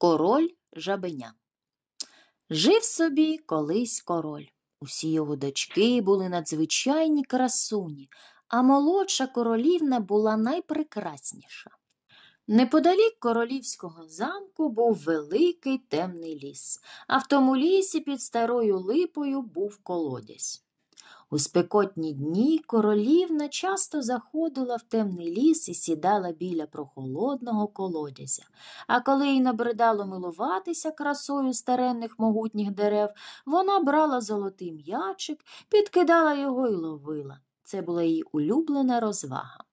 Король жабеня. Жив собі колись король. Усі його дочки були надзвичайні красуні, а молодша королівна була найпрекрасніша. Неподалік королівського замку був великий темний ліс, а в тому лісі під старою липою був колодязь. У спекотні дні королівна часто заходила в темний ліс і сідала біля прохолодного колодязя, а коли їй набридало милуватися красою старенних могутніх дерев, вона брала золотий м'ячик, підкидала його і ловила. Це була її улюблена розвага.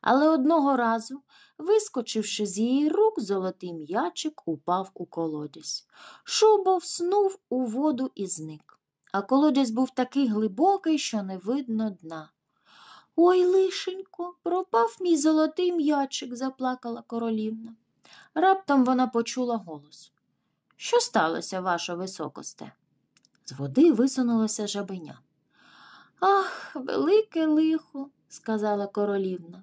Але одного разу, вискочивши з її рук, золотий м'ячик упав у колодязь. Шубов снув у воду і зник а колодязь був такий глибокий, що не видно дна. Ой, лишенько, пропав мій золотий м'ячик, заплакала королівна. Раптом вона почула голос. Що сталося, ваша високосте? З води висунулося жабеня. Ах, велике лихо, сказала королівна.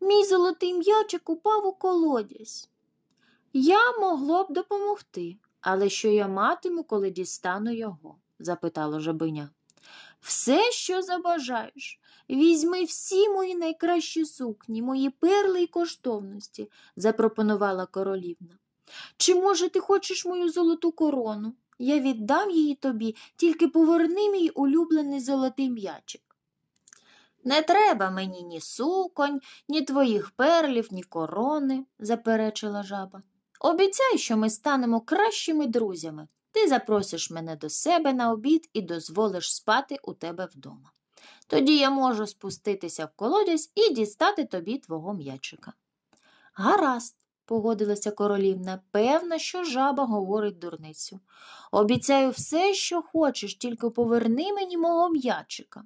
Мій золотий м'ячик упав у колодязь. Я могло б допомогти, але що я матиму, коли дістану його? запитала жабиня. Все, що забажаєш. Візьми всі мої найкращі сукні, мої перли й коштовності, запропонувала королівна. Чи, може, ти хочеш мою золоту корону? Я віддам її тобі, тільки поверни мій улюблений золотий м'ячик. Не треба мені ні суконь, ні твоїх перлів, ні корони, заперечила жаба. Обіцяй, що ми станемо кращими друзями. Ти запросиш мене до себе на обід і дозволиш спати у тебе вдома. Тоді я можу спуститися в колодязь і дістати тобі твого м'ячика. Гаразд, погодилася королівна, певна, що жаба говорить дурницю. Обіцяю все, що хочеш, тільки поверни мені мого м'ячика.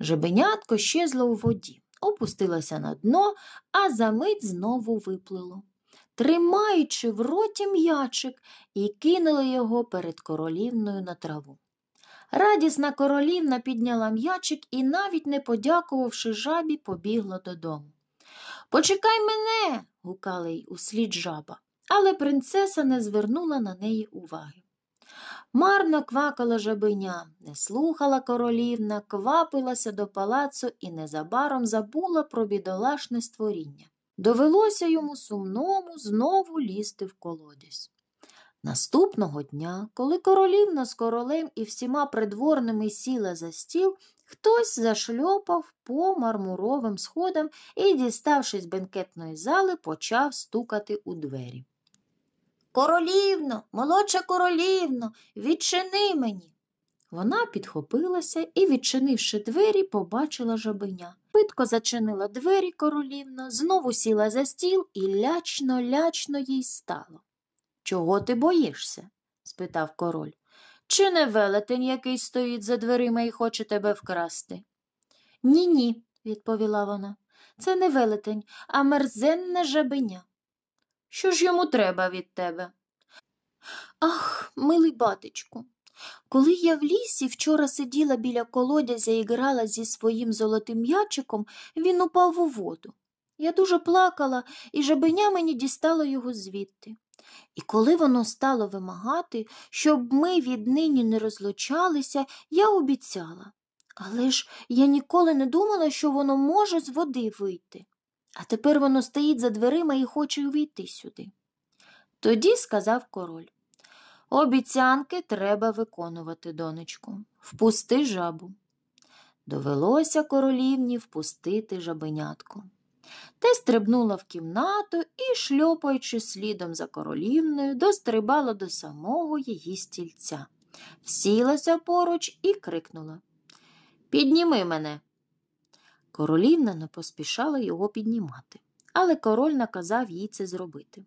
Жебенятко щезло у воді, опустилося на дно, а за мить знову виплило тримаючи в роті м'ячик, і кинули його перед королівною на траву. Радісна королівна підняла м'ячик і, навіть не подякувавши жабі, побігла додому. Почекай мене, гукала й услід жаба, але принцеса не звернула на неї уваги. Марно квакала жабиня, не слухала королівна, квапилася до палацу і незабаром забула про бідолашне створіння. Довелося йому сумному знову лізти в колодязь. Наступного дня, коли королівна з королем і всіма придворними сіла за стіл, хтось зашльопав по мармуровим сходам і, діставшись з бенкетної зали, почав стукати у двері. Королівно, молодша королівно, відчини мені. Вона підхопилася і, відчинивши двері, побачила жабеня. Питко зачинила двері королівна, знову сіла за стіл і лячно, лячно їй стало. Чого ти боїшся? спитав король. Чи не велетень який стоїть за дверима і хоче тебе вкрасти? Ні, ні, відповіла вона. Це не велетень, а мерзенне жабеня. Що ж йому треба від тебе? Ах, милий батечку, коли я в лісі вчора сиділа біля колодязя і грала зі своїм золотим м'ячиком, він упав у воду. Я дуже плакала, і жабеня мені дістало його звідти. І коли воно стало вимагати, щоб ми віднині не розлучалися, я обіцяла. Але ж я ніколи не думала, що воно може з води вийти. А тепер воно стоїть за дверима і хоче увійти сюди. Тоді сказав король Обіцянки треба виконувати, донечку, впусти жабу. Довелося королівні впустити жабенятку. Те стрибнула в кімнату і, шльопаючи слідом за королівною, дострибала до самого її стільця, всілася поруч і крикнула Підніми мене. Королівна не поспішала його піднімати, але король наказав їй це зробити.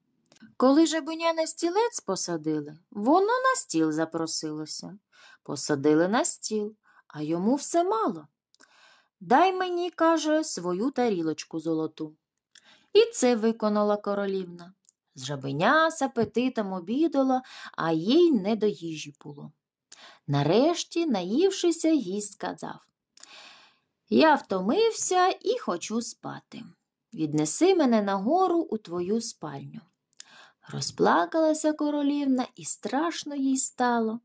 Коли жабеня на стілець посадили, воно на стіл запросилося. Посадили на стіл, а йому все мало. Дай мені, каже, свою тарілочку золоту. І це виконала королівна. Жабеня з апетитом обідала, а їй не до їжі було. Нарешті, наївшися, гість сказав Я втомився і хочу спати. Віднеси мене нагору у твою спальню. Розплакалася королівна, і страшно їй стало.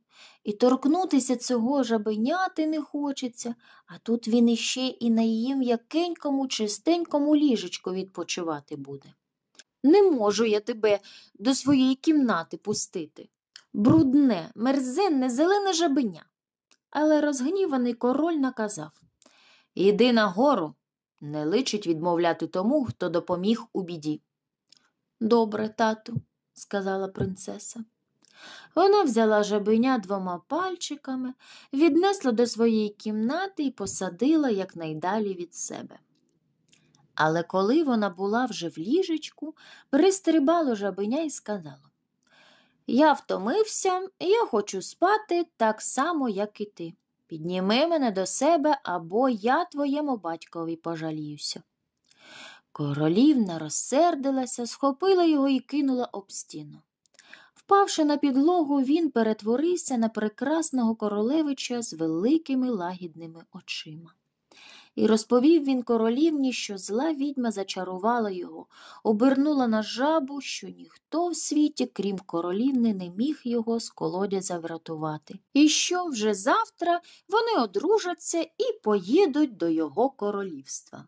І торкнутися цього жабеняти не хочеться, а тут він іще і на її м'якенькому, чистенькому ліжечку відпочивати буде. Не можу я тебе до своєї кімнати пустити. Брудне, мерзенне, зелене жабеня. Але розгніваний король наказав Іди нагору, не личить відмовляти тому, хто допоміг у біді. Добре, тату, сказала принцеса. Вона взяла жабеня двома пальчиками, віднесла до своєї кімнати і посадила якнайдалі від себе. Але коли вона була вже в ліжечку, пристрибало жабиня і сказала Я втомився, я хочу спати так само, як і ти. Підніми мене до себе або я твоєму батькові пожаліюся. Королівна розсердилася, схопила його і кинула об стіну. Впавши на підлогу, він перетворився на прекрасного королевича з великими лагідними очима. І розповів він королівні, що зла відьма зачарувала його, обернула на жабу, що ніхто в світі, крім королівни, не міг його з колодязя врятувати, і що вже завтра вони одружаться і поїдуть до його королівства.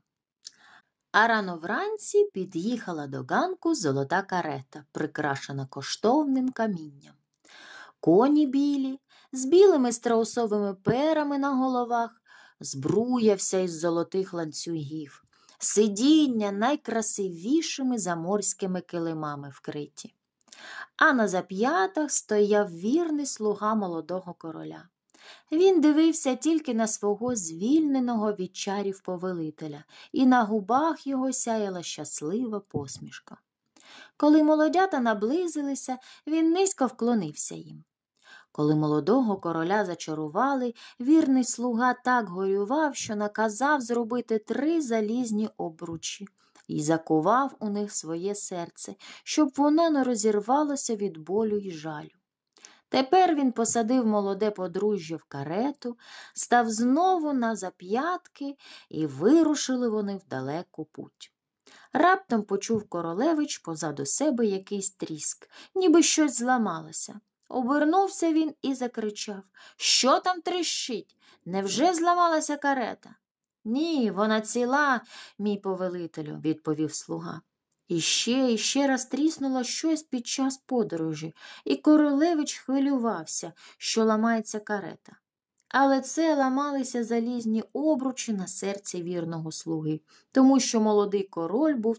А рано вранці під'їхала до ганку золота карета, прикрашена коштовним камінням. Коні білі, з білими страусовими перами на головах, збруявся із золотих ланцюгів, сидіння найкрасивішими заморськими килимами вкриті. А на зап'ятах стояв вірний слуга молодого короля. Він дивився тільки на свого звільненого від чарів повелителя, і на губах його сяяла щаслива посмішка. Коли молодята наблизилися, він низько вклонився їм. Коли молодого короля зачарували, вірний слуга так горював, що наказав зробити три залізні обручі і закував у них своє серце, щоб воно не розірвалося від болю й жалю. Тепер він посадив молоде подружжя в карету, став знову на зап'ятки, і вирушили вони в далеку путь. Раптом почув королевич позаду себе якийсь тріск, ніби щось зламалося. Обернувся він і закричав Що там трещить? Невже зламалася карета? Ні, вона ціла, мій повелителю, відповів слуга. І ще, і ще раз тріснуло щось під час подорожі, і королевич хвилювався, що ламається карета. Але це ламалися залізні обручі на серці вірного слуги, тому що молодий король був